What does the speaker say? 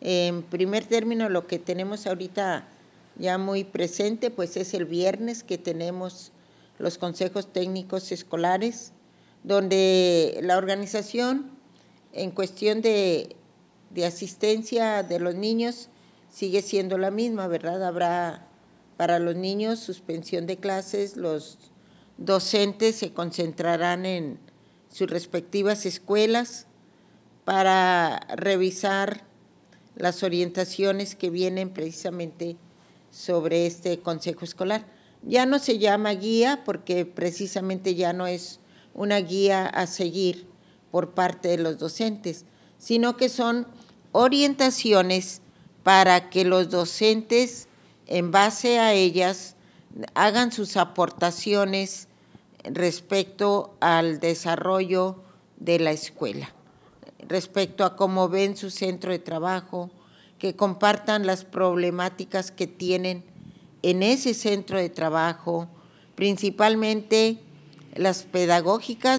En primer término, lo que tenemos ahorita ya muy presente, pues es el viernes que tenemos los consejos técnicos escolares, donde la organización en cuestión de, asistencia de los niños sigue siendo la misma, ¿verdad? Habrá para los niños suspensión de clases, los docentes se concentrarán en sus respectivas escuelas para revisar las orientaciones que vienen precisamente sobre este consejo escolar. Ya no se llama guía porque precisamente ya no es una guía a seguir por parte de los docentes, sino que son orientaciones para que los docentes, en base a ellas, hagan sus aportaciones respecto al desarrollo de la escuela respecto a cómo ven su centro de trabajo, que compartan las problemáticas que tienen en ese centro de trabajo, principalmente las pedagógicas